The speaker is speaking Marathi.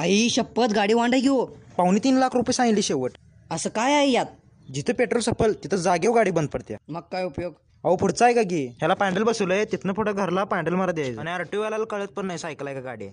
आई शपथ गाडी वांडा घेऊ पावणे तीन लाख रुपये सांगितले शेवट असं काय आहे यात जिथं पेट्रोल सफल तिथं जागेव गाडी बंद पडते मग काय उपयोग अहो पुढचा आहे का की ह्याला पॅन्डल बसवलंय तिथनं पुढे घरला पॅन्डल मारा द्यायचं आणि आरटीओ वाला कळत पण नाही सायकल आहे का गाडी